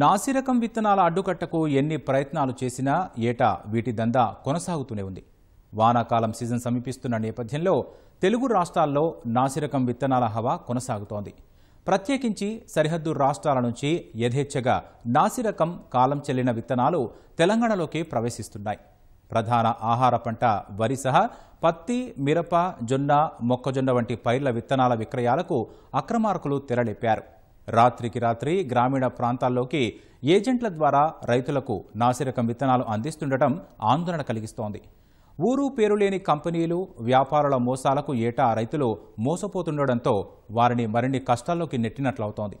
నాసిరకం విత్తనాల అడ్డుకట్టకు ఎన్ని ప్రయత్నాలు చేసినా ఏటా వీటి దందా కొనసాగుతూనే ఉంది వానాకాలం సీజన్ సమీపిస్తున్న నేపథ్యంలో తెలుగు రాష్ట్రాల్లో నాసిరకం విత్తనాల హవా కొనసాగుతోంది ప్రత్యేకించి సరిహద్దు రాష్ట్రాల నుంచి యథేచ్ఛగా నాసిరకం కాలం చెల్లిన విత్తనాలు తెలంగాణలోకి ప్రవేశిస్తున్నాయి ప్రధాన ఆహార పంట వరి సహా పత్తి మిరప జొన్న మొక్కజొన్న వంటి పైర్ల విత్తనాల విక్రయాలకు అక్రమార్కులు తెరలేపారు రాత్రికి రాత్రి గ్రామీణ ప్రాంతాల్లోకి ఏజెంట్ల ద్వారా రైతులకు నాసిరకం విత్తనాలు అందిస్తుండటం ఆందోళన కలిగిస్తోంది ఊరు పేరు లేని కంపెనీలు వ్యాపారుల మోసాలకు ఏటా రైతులు మోసపోతుండటంతో వారిని మరిన్ని కష్టాల్లోకి నెట్టినట్లవుతోంది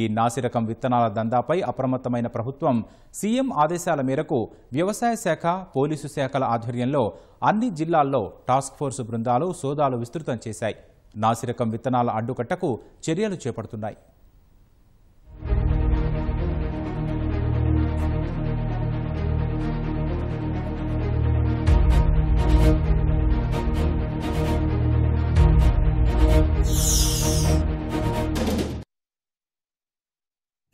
ఈ నాసిరకం విత్తనాల దందాపై అప్రమత్తమైన ప్రభుత్వం సీఎం ఆదేశాల మేరకు వ్యవసాయ శాఖ పోలీసు శాఖల ఆధ్వర్యంలో అన్ని జిల్లాల్లో టాస్క్ ఫోర్స్ బృందాలు సోదాలు విస్తృతం చేశాయి నాసిరకం విత్తనాల అడ్డుకట్టకు చర్యలు చేపడుతున్నాయి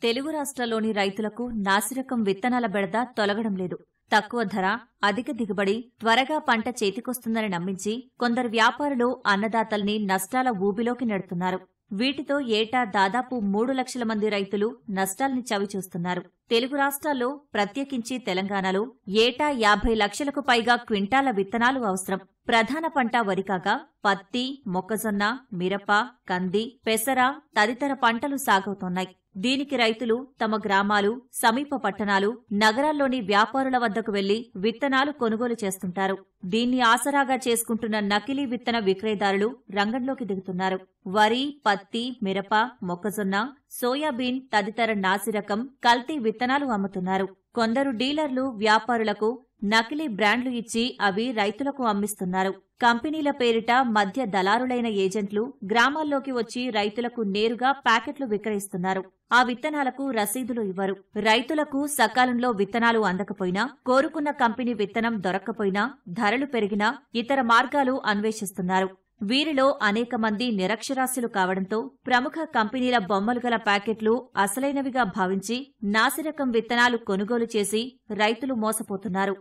తెలుగు రాష్ట్రాల్లోని రైతులకు నాసిరకం విత్తనాల బెడద తొలగడం లేదు తక్కువ ధర అధిక దిగుబడి త్వరగా పంట చేతికొస్తుందని నమ్మించి కొందరు వ్యాపారులు అన్నదాతల్ని నష్టాల ఊబిలోకి నెడుతున్నారు వీటితో ఏటా దాదాపు మూడు లక్షల మంది రైతులు నష్టాల్ని చవిచూస్తున్నారు తెలుగు రాష్ట్రాల్లో ప్రత్యేకించి తెలంగాణలో ఏటా యాభై లక్షలకు పైగా క్వింటాల విత్తనాలు అవసరం ప్రధాన పంట వరి కాగా పత్తి మొక్కజొన్న మిరప కంది పెసర తదితర పంటలు సాగవుతున్నాయి దీనికి రైతులు తమ గ్రామాలు సమీప పట్టణాలు నగరాల్లోని వ్యాపారుల వద్దకు వెళ్లి విత్తనాలు కొనుగోలు చేస్తుంటారు దీన్ని ఆసరాగా చేసుకుంటున్న నకిలీ విత్తన విక్రయదారులు రంగంలోకి దిగుతున్నారు వరి పత్తి మిరప మొక్కజొన్న సోయాబీన్ తదితర నాసిరకం కల్తీ విత్తనాలు అమ్ముతున్నారు కొందరు డీలర్లు వ్యాపారులకు నకిలీ బ్రాండ్లు ఇచ్చి అవి రైతులకు అమ్మిస్తున్నారు కంపెనీల పేరిట మధ్య దళారులైన ఏజెంట్లు గ్రామాల్లోకి వచ్చి రైతులకు నేరుగా ప్యాకెట్లు విక్రయిస్తున్నారు ఆ విత్తనాలకు రసీదులు ఇవ్వరు రైతులకు సకాలంలో విత్తనాలు అందకపోయినా కోరుకున్న కంపెనీ విత్తనం దొరక్కపోయినా ధరలు పెరిగినా ఇతర మార్గాలు అన్వేషిస్తున్నారు వీరిలో అనేక మంది నిరక్షరాస్యులు కావడంతో ప్రముఖ కంపెనీల బొమ్మలు గల ప్యాకెట్లు అసలైనవిగా భావించి నాసిరకం విత్తనాలు కొనుగోలు చేసి రైతులు మోసపోతున్నారు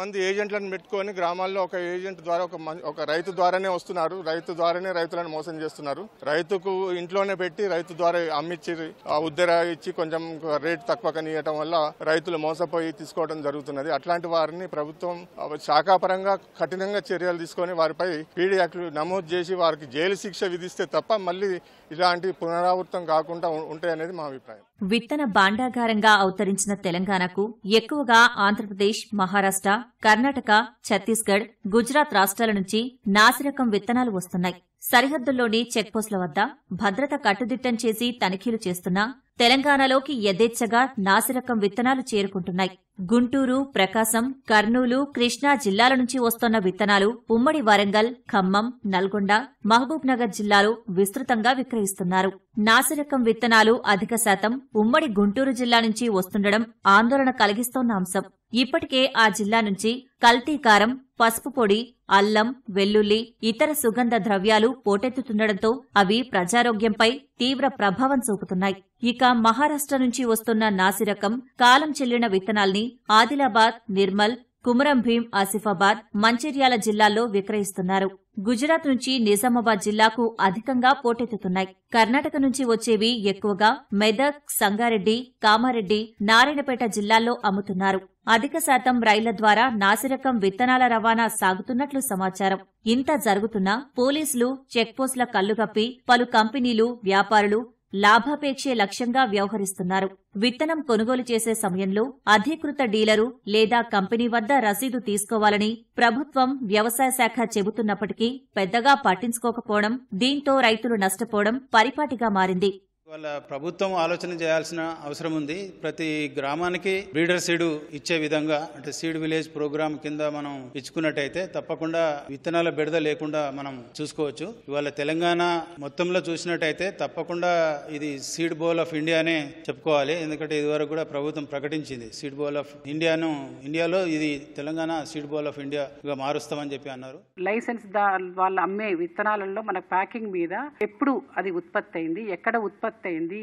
మంది ఏజెంట్లను పెట్టుకొని గ్రామాల్లో ఒక ఏజెంట్ ద్వారా ఒక ఒక రైతు ద్వారానే వస్తున్నారు రైతు ద్వారానే రైతులను మోసం చేస్తున్నారు రైతుకు ఇంట్లోనే పెట్టి రైతు ద్వారా అమ్మిచ్చి ఉద్దర ఇచ్చి కొంచెం రేట్ తక్కువ కనియటం వల్ల రైతులు మోసపోయి తీసుకోవడం జరుగుతున్నది అట్లాంటి వారిని ప్రభుత్వం శాఖాపరంగా కఠినంగా చర్యలు తీసుకొని వారిపై పీడీ నమోదు చేసి వారికి జైలు శిక్ష విధిస్తే తప్ప మళ్ళీ ఇలాంటి పునరావృతం కాకుండా ఉంటాయనేది మా అభిప్రాయం విత్తన భాండాగారంగా అవతరించిన తెలంగాణకు ఎక్కువగా ఆంధ్రప్రదేశ్ మహారాష్ట కర్ణాటక ఛత్తీస్గఢ్ గుజరాత్ రాష్ట్రాల నుంచి నాసిరకం విత్తనాలు వస్తున్నాయి సరిహద్దుల్లోని చెక్పోస్టుల వద్ద భద్రత కట్టుదిట్టం చేసి తనిఖీలు చేస్తున్నా తెలంగాణలోకి యథేచ్ఛగా నాసిరకం విత్తనాలు చేరుకుంటున్నాయి గుంటూరు ప్రకాశం కర్నూలు కృష్ణా జిల్లాల నుంచి వస్తోన్న విత్తనాలు ఉమ్మడి వరంగల్ ఖమ్మం నల్గొండ మహబూబ్ నగర్ జిల్లాలు విస్తృతంగా విక్రయిస్తున్నారు నాసిరకం విత్తనాలు అధిక శాతం ఉమ్మడి గుంటూరు జిల్లా నుంచి వస్తుండడం ఆందోళన కలిగిస్తోన్న అంశం ఇప్పటికే ఆ జిల్లా నుంచి కల్తీకారం పసుపు పొడి అల్లం వెల్లుల్లి ఇతర సుగంధ ద్రవ్యాలు పోటెత్తుతుండటంతో అవి ప్రజారోగ్యంపై తీవ్ర ప్రభావం చూపుతున్నాయి ఇక మహారాష్ట్ర నుంచి వస్తున్న నాసిరకం కాలం చెల్లిన విత్తనాల్ని ఆదిలాబాద్ నిర్మల్ కుమరం భీం ఆసిఫాబాద్ మంచిర్యాల జిల్లాల్లో విక్రయిస్తున్నారు గుజరాత్ నుంచి నిజామాబాద్ జిల్లాకు అధికంగా పోటెత్తుతున్నాయి కర్ణాటక నుంచి వచ్చేవి ఎక్కువగా మెదక్ సంగారెడ్డి కామారెడ్డి నారాయణపేట జిల్లాల్లో అమ్ముతున్నారు అధిక శాతం రైళ్ల ద్వారా నాసిరకం విత్తనాల రవాణా సాగుతున్నట్లు సమాచారం ఇంత జరుగుతున్నా పోలీసులు చెక్పోస్టుల కళ్లుగప్పి పలు కంపెనీలు వ్యాపారులు లాభాపేక్షే లక్ష్యంగా వ్యవహరిస్తున్నారు విత్తనం కొనుగోలు చేసే సమయంలో అధీకృత డీలరు లేదా కంపెనీ వద్ద రసీదు తీసుకోవాలని ప్రభుత్వం వ్యవసాయ శాఖ చెబుతున్నప్పటికీ పెద్దగా పట్టించుకోకపోవడం దీంతో రైతులు నష్టపోవడం పరిపాటిగా మారింది వాళ్ళ ప్రభుత్వం ఆలోచన చేయాల్సిన అవసరం ఉంది ప్రతి గ్రామానికి బ్రీడర్ సీడు ఇచ్చే విధంగా అంటే సీడ్ విలేజ్ ప్రోగ్రామ్ కింద మనం ఇచ్చుకున్నట్టయితే తప్పకుండా విత్తనాల బెడద లేకుండా మనం చూసుకోవచ్చు ఇవాళ తెలంగాణ మొత్తంలో చూసినట్టయితే తప్పకుండా ఇది సీడ్ బౌల్ ఆఫ్ ఇండియానే చెప్పుకోవాలి ఎందుకంటే ఇదివరకు కూడా ప్రభుత్వం ప్రకటించింది సీడ్ బౌల్ ఆఫ్ ఇండియాను ఇండియాలో ఇది తెలంగాణ సీడ్ బౌల్ ఆఫ్ ఇండియాగా మారుస్తామని చెప్పి అన్నారు లైసెన్స్ వాళ్ళు అమ్మే విత్తనాలలో మన ప్యాకింగ్ మీద ఎప్పుడు అది ఉత్పత్తి అయింది ఎక్కడ ఉత్పత్తి అయింది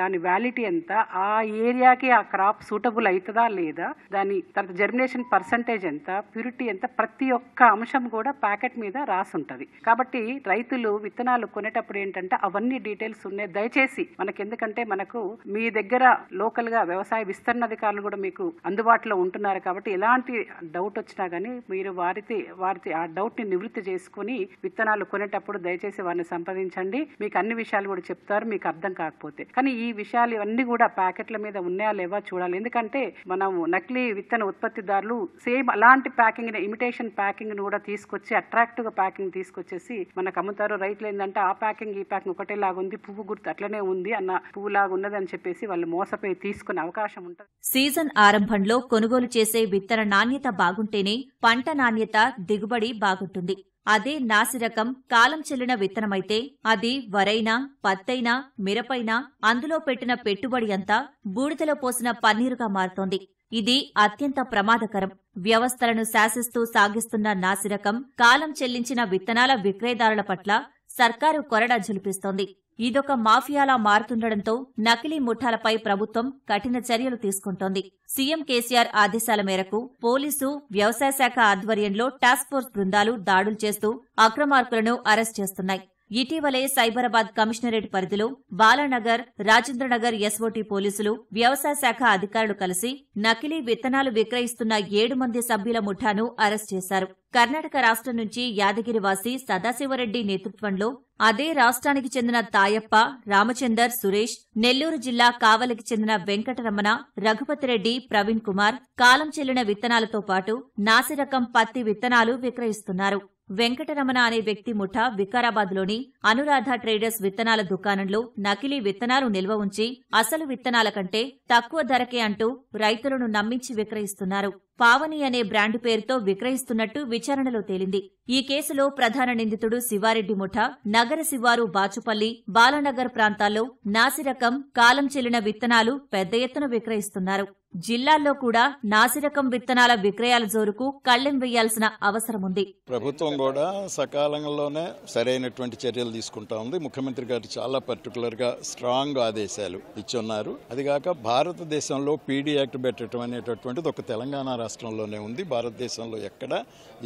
దాని వ్యాలిటీ ఎంత ఆ ఏరియాకి ఆ క్రాప్ సూటబుల్ అవుతుందా లేదా దాని తర్వాత జర్మినేషన్ పర్సంటేజ్ ఎంత ప్యూరిటీ ఎంత ప్రతి ఒక్క అంశం కూడా ప్యాకెట్ మీద రాసి ఉంటుంది కాబట్టి రైతులు విత్తనాలు కొనేటప్పుడు ఏంటంటే అవన్నీ డీటెయిల్స్ ఉన్నాయి దయచేసి మనకి ఎందుకంటే మనకు మీ దగ్గర లోకల్గా వ్యవసాయ విస్తరణ అధికారులు కూడా మీకు అందుబాటులో ఉంటున్నారు కాబట్టి ఎలాంటి డౌట్ వచ్చినా కానీ మీరు వారికి వారికి ఆ డౌట్ని నివృత్తి చేసుకుని విత్తనాలు కొనేటప్పుడు దయచేసి వారిని సంప్రదించండి మీకు అన్ని విషయాలు కూడా చెప్తారు మీకు అర్థం అర్థం కాకపోతే కానీ ఈ విషయాలు ఇవన్నీ కూడా ప్యాకెట్ల మీద ఉన్నాయా లేవా చూడాలి ఎందుకంటే మనం నకిలీ విత్తన ఉత్పత్తిదారులు సేమ్ అలాంటి ప్యాకింగ్ ఇమిటేషన్ ప్యాకింగ్ కూడా తీసుకొచ్చి అట్రాక్టివ్ గా ప్యాకింగ్ తీసుకొచ్చేసి మనకు అమ్ముతారు రైతులు ఏంటంటే ఆ ప్యాకింగ్ ఈ ప్యాకింగ్ ఒకటే ఉంది పువ్వు గుర్తు అట్లనే ఉంది అన్న పువ్వు లాగా ఉన్నది అని చెప్పేసి వాళ్ళు మోసపోయి తీసుకునే అవకాశం ఉంటుంది సీజన్ ఆరంభంలో కొనుగోలు చేసే విత్తన నాణ్యత బాగుంటేనే పంట నాణ్యత దిగుబడి బాగుంటుంది అదే నాసిరకం కాలం చెల్లిన విత్తనమైతే అది వరైనా పత్తైనా మిరపైనా అందులో పెట్టిన పెట్టుబడి అంతా బూడిదలో పోసిన పన్నీరుగా మారుతోంది ఇది అత్యంత ప్రమాదకరం వ్యవస్థలను శాసిస్తూ సాగిస్తున్న నాసిరకం కాలం చెల్లించిన విత్తనాల విక్రయదారుల పట్ల సర్కారు కొరడా జులిపిస్తోంది ఇదొక మాఫియాలా మారుతుండటంతో నకిలీ ముఠాలపై ప్రభుత్వం కఠిన చర్యలు తీసుకుంటోంది సీఎం కేసీఆర్ ఆదేశాల మేరకు పోలీసు వ్యవసాయ శాఖ ఆధ్వర్యంలో టాస్క్ ఫోర్స్ బృందాలు దాడులు చేస్తూ అక్రమార్కులను అరెస్ట్ చేస్తున్నాయి ఇటీవలే సైబరాబాద్ కమిషనరేట్ పరిధిలో బాలానగర్ రాజేంద్రనగర్ ఎస్ఓటీ పోలీసులు వ్యవసాయ శాఖ అధికారులు కలిసి నకిలీ విత్తనాలు విక్రయిస్తున్న ఏడు మంది సభ్యుల ముఠాను అరెస్ట్ చేశారు కర్ణాటక రాష్ట్రం నుంచి యాదగిరివాసి సదాశివరెడ్డి నేతృత్వంలో అదే రాష్ట్రానికి చెందిన తాయప్ప రామచందర్ సురేష్ నెల్లూరు జిల్లా కావలికి చెందిన వెంకటరమణ రఘుపతిరెడ్డి ప్రవీణ్ కుమార్ కాలం చెల్లిన విత్తనాలతో పాటు నాసిరకం పత్తి విత్తనాలు విక్రయిస్తున్నారు వెంకటరమణ అనే వ్యక్తి ముఠా వికారాబాద్లోని అనురాధ ట్రేడర్స్ విత్తనాల దుకాణంలో నకిలీ విత్తనాలు నిల్వ ఉంచి అసలు విత్తనాల కంటే తక్కువ ధరకే అంటూ రైతులను నమ్మించి విక్రయిస్తున్నారు పావని అనే బ్రాండు పేరుతో విక్రయిస్తున్నట్టు విచారణలో తేలింది ఈ కేసులో ప్రధాన నిందితుడు శివారెడ్డి ముఠా నగర శివారు బాచుపల్లి బాలానగర్ ప్రాంతాల్లో నాసిరకం కాలం చెల్లిన విత్తనాలు పెద్ద ఎత్తున విక్రయిస్తున్నారు జిల్లాలో కూడా నాసిరకం విత్తనాల విక్రయాల జోరుకు కళ్ళెం వేయాల్సిన అవసరం ఉంది ప్రభుత్వం కూడా సకాలంలోనే సరైనటువంటి చర్యలు తీసుకుంటా ఉంది ముఖ్యమంత్రి గారు చాలా పర్టికులర్ గా స్ట్రాంగ్ ఆదేశాలు ఇచ్చున్నారు అదిగాక భారతదేశంలో పీడీ యాక్ట్ పెట్టడం అనేటటువంటిది ఒక తెలంగాణ రాష్ట్రంలోనే ఉంది భారతదేశంలో ఎక్కడ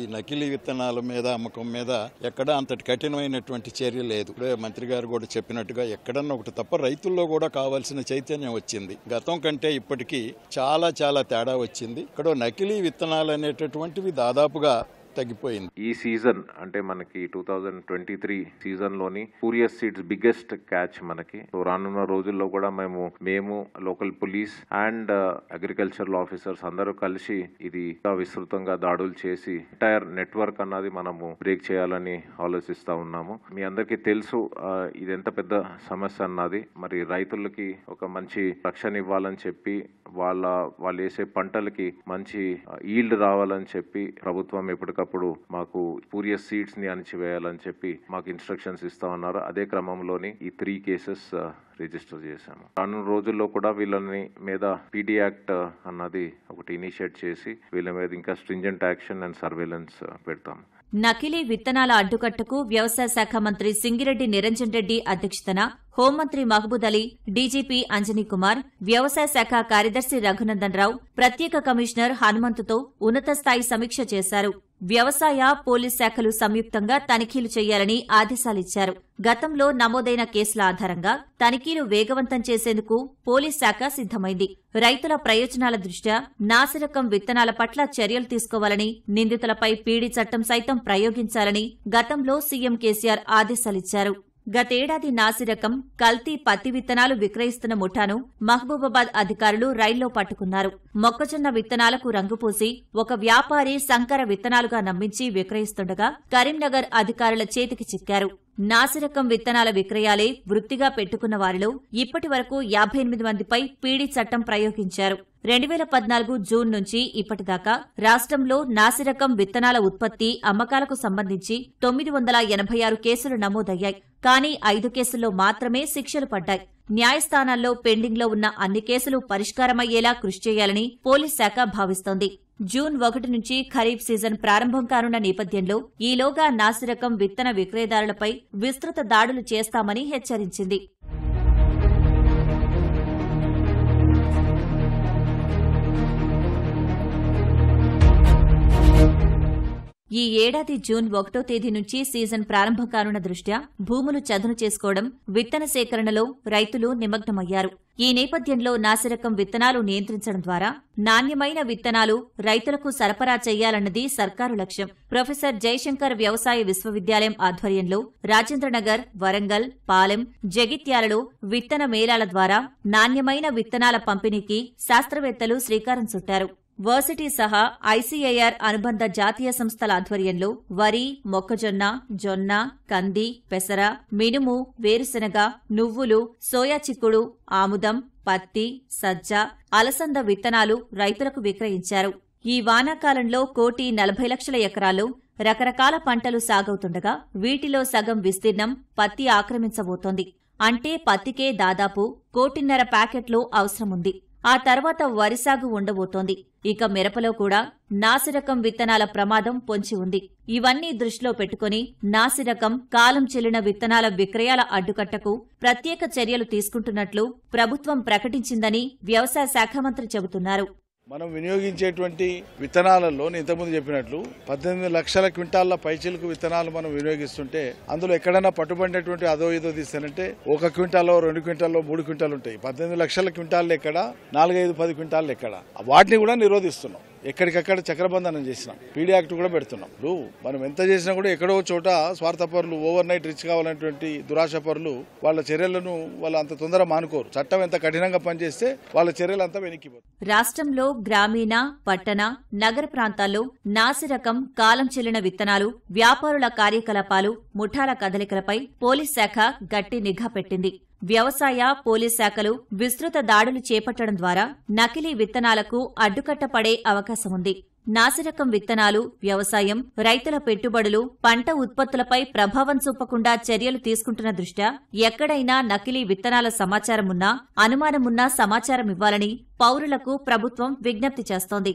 ఈ నకిలీ విత్తనాల మీద అమ్మకం మీద ఎక్కడ అంతటి కఠినమైనటువంటి చర్య లేదు మంత్రి గారు కూడా చెప్పినట్టుగా ఎక్కడన్నా ఒకటి తప్ప రైతుల్లో కూడా కావాల్సిన చైతన్యం వచ్చింది గతం కంటే ఇప్పటికీ చాలా చాలా తేడా వచ్చింది ఇక్కడ నకిలీ విత్తనాలు అనేటటువంటివి దాదాపుగా తగ్గిపోయింది ఈ సీజన్ అంటే మనకి two thousand twenty three season లోని సూరియస్ సీడ్స్ బిగ్గెస్ట్ క్యాచ్ మనకి సో రానున్న రోజుల్లో కూడా మేము మేము local police and uh, agricultural officers అందరూ కలిసి ఇది విస్తృతంగా దాడులు చేసి ఎంటైర్ నెట్వర్క్ అన్నది మనము బ్రేక్ చేయాలని ఆలోచిస్తా ఉన్నాము మీ అందరికీ తెలుసు uh, ఇది ఎంత పెద్ద సమస్య అన్నది మరి రైతులకి ఒక మంచి రక్షణ ఇవ్వాలని చెప్పి వాళ్ళ వాళ్ళు వేసే పంటలకి మంచి uh, ఈల్డ్ రావాలని చెప్పి ప్రభుత్వం ఎప్పటికప్పుడు అప్పటికప్పుడు మాకు పూరియస్ సీట్స్ ని అణిచివేయాలని చెప్పి మాకు ఇన్స్ట్రక్షన్స్ ఇస్తా ఉన్నారు అదే క్రమంలోని ఈ త్రీ కేసెస్ రిజిస్టర్ చేశాము రాను రోజుల్లో కూడా వీళ్ళని మీద పీడీ యాక్ట్ uh, అన్నది ఒకటి ఇనిషియేట్ చేసి వీళ్ళ మీద ఇంకా స్ట్రింజెంట్ యాక్షన్ అండ్ సర్వేలెన్స్ పెడతాం నకిలీ విత్తనాల అడ్డుకట్టకు వ్యవసాయ శాఖ మంత్రి సింగిరెడ్డి నిరంజన్ రెడ్డి అధ్యక్షతన హోంమంత్రి మహబూద్ అలీ డీజీపీ అంజనీ కుమార్ వ్యవసాయ శాఖ కార్యదర్శి రఘునందన్ రావు ప్రత్యేక కమిషనర్ హనుమంతుతో ఉన్నత స్థాయి సమీక్ష చేశారు వ్యవసాయ పోలీస్ శాఖలు సంయుక్తంగా తనిఖీలు చేయాలని ఆదేశాలిచ్చారు గతంలో నమోదైన కేసుల ఆధారంగా తనిఖీలు వేగవంతం చేసేందుకు పోలీస్ శాఖ సిద్దమైంది రైతుల ప్రయోజనాల దృష్ట్యా నాసిరకం విత్తనాల పట్ల చర్యలు తీసుకోవాలని నిందితులపై పీడీ చట్టం సైతం ప్రయోగించాలని గతంలో సీఎం కేసీఆర్ ఆదేశాలిచ్చారు గతేడాది నాసిరకం కల్తీ పత్తి విత్తనాలు విక్రయిస్తున్న ముఠాను మహబూబాబాద్ అధికారులు రైల్లో పట్టుకున్నారు మొక్కజొన్న విత్తనాలకు రంగుపూసి ఒక వ్యాపారి సంకర విత్తనాలుగా నమ్మించి విక్రయిస్తుండగా కరీంనగర్ అధికారుల చేతికి చిక్కారు నాసిరకం విత్తనాల విక్రయాలే వృత్తిగా పెట్టుకున్న వారిలో ఇప్పటి వరకు యాభై ఎనిమిది మందిపై పీడీ చట్టం ప్రయోగించారు రెండు పేల పద్నాలుగు జూన్ నుంచి ఇప్పటిదాకా రాష్ట్రంలో నాసిరకం విత్తనాల ఉత్పత్తి అమ్మకాలకు సంబంధించి తొమ్మిది వందల ఎనభై ఆరు కేసులు నమోదయ్యాయి కానీ ఐదు కేసుల్లో మాత్రమే శిక్షలు పడ్డాయి న్యాయస్థానాల్లో పెండింగ్లో ఉన్న అన్ని కేసులు పరిష్కారమయ్యేలా కృషి చేయాలని పోలీస్ శాఖ భావిస్తోంది జూన్ ఒకటి నుంచి ఖరీఫ్ సీజన్ ప్రారంభం కానున్న నేపథ్యంలో ఈలోగా నాసిరకం విత్తన విక్రయదారులపై విస్తృత దాడులు చేస్తామని హెచ్చరించింది ఈ ఏడాది జూన్ ఒకటో తేదీ నుంచి సీజన్ ప్రారంభం కానున్న దృష్ట్యా భూములు చదును చేసుకోవడం విత్తన సేకరణలో రైతులు నిమగ్నమయ్యారు ఈ నేపథ్యంలో నాసిరకం విత్తనాలు నియంత్రించడం ద్వారా నాణ్యమైన విత్తనాలు రైతులకు సరఫరా చేయాలన్నది సర్కారు లక్ష్యం ప్రొఫెసర్ జయశంకర్ వ్యవసాయ విశ్వవిద్యాలయం ఆధ్వర్యంలో రాజేంద్రనగర్ వరంగల్ పాలెం జగిత్యాలలో విత్తన మేళాల ద్వారా నాణ్యమైన విత్తనాల పంపిణీకి శాస్త్రవేత్తలు శ్రీకారం చుట్టారు వర్సిటీ సహా ఐసీఐఆర్ అనుబంధ జాతీయ సంస్థల ఆధ్వర్యంలో వరి మొక్కజొన్న జొన్న కంది పెసర మినుము వేరుశెనగ నువ్వులు సోయా చిక్కుడు ఆముదం పత్తి సజ్జ అలసంద విత్తనాలు రైతులకు విక్రయించారు ఈ వానాకాలంలో కోటి నలభై లక్షల ఎకరాల్లో రకరకాల పంటలు సాగవుతుండగా వీటిలో సగం విస్తీర్ణం పత్తి ఆక్రమించబోతోంది అంటే పత్తికే దాదాపు కోటిన్నర ప్యాకెట్లు అవసరముంది ఆ తర్వాత వరిసాగు ఉండబోతోంది ఇక మిరపలో కూడా నాసిరకం విత్తనాల ప్రమాదం పొంచి ఉంది ఇవన్నీ దృష్టిలో పెట్టుకుని నాసిరకం కాలం చెల్లిన విత్తనాల విక్రయాల అడ్డుకట్టకు ప్రత్యేక చర్యలు తీసుకుంటున్నట్లు ప్రభుత్వం ప్రకటించిందని వ్యవసాయ శాఖ మంత్రి చెబుతున్నారు మనం వినియోగించేటువంటి విత్తనాలలో ఇంత ఇంతకుముందు చెప్పినట్లు పద్దెనిమిది లక్షల క్వింటాల్ల పైచీలకు విత్తనాలు మనం వినియోగిస్తుంటే అందులో ఎక్కడైనా పట్టుబడినటువంటి అదో ఏదో తీస్తానంటే ఒక క్వింటాల్లో రెండు క్వింటాల్లో మూడు క్వింటాలు ఉంటాయి పద్దెనిమిది లక్షల క్వింటాల్లో ఎక్కడ నాలుగైదు పది క్వింటాల్లో ఎక్కడ వాటిని కూడా నిరోధిస్తున్నాం ఎక్కడికక్కడ చక్రబంధనం చేసినాం పీడీ యాక్ట్ కూడా పెడుతున్నాం ఇప్పుడు మనం ఎంత చేసినా కూడా ఎక్కడో చోట స్వార్థ పరులు ఓవర్ నైట్ రిచ్ కావాలనేటువంటి దురాశ పరులు వాళ్ళ చర్యలను వాళ్ళు అంత తొందర మానుకోరు చట్టం ఎంత కఠినంగా పనిచేస్తే వాళ్ళ చర్యలు అంతా వెనక్కిపోతుంది రాష్ట్రంలో గ్రామీణ పట్టణ నగర ప్రాంతాల్లో నాసిరకం కాలం చెల్లిన విత్తనాలు వ్యాపారుల కార్యకలాపాలు ముఠాల కదలికలపై పోలీస్ శాఖ గట్టి నిఘా పెట్టింది వ్యవసాయ పోలీస్ శాఖలు విస్తృత దాడులు చేపట్టడం ద్వారా నకిలీ విత్తనాలకు అడ్డుకట్టపడే అవకాశముంది నాసిరకం విత్తనాలు వ్యవసాయం రైతుల పెట్టుబడులు పంట ఉత్పత్తులపై ప్రభావం చూపకుండా చర్యలు తీసుకుంటున్న దృష్ట్యా ఎక్కడైనా నకిలీ విత్తనాల సమాచారమున్నా అనుమానమున్నా సమాచారం ఇవ్వాలని పౌరులకు ప్రభుత్వం విజ్ఞప్తి చేస్తోంది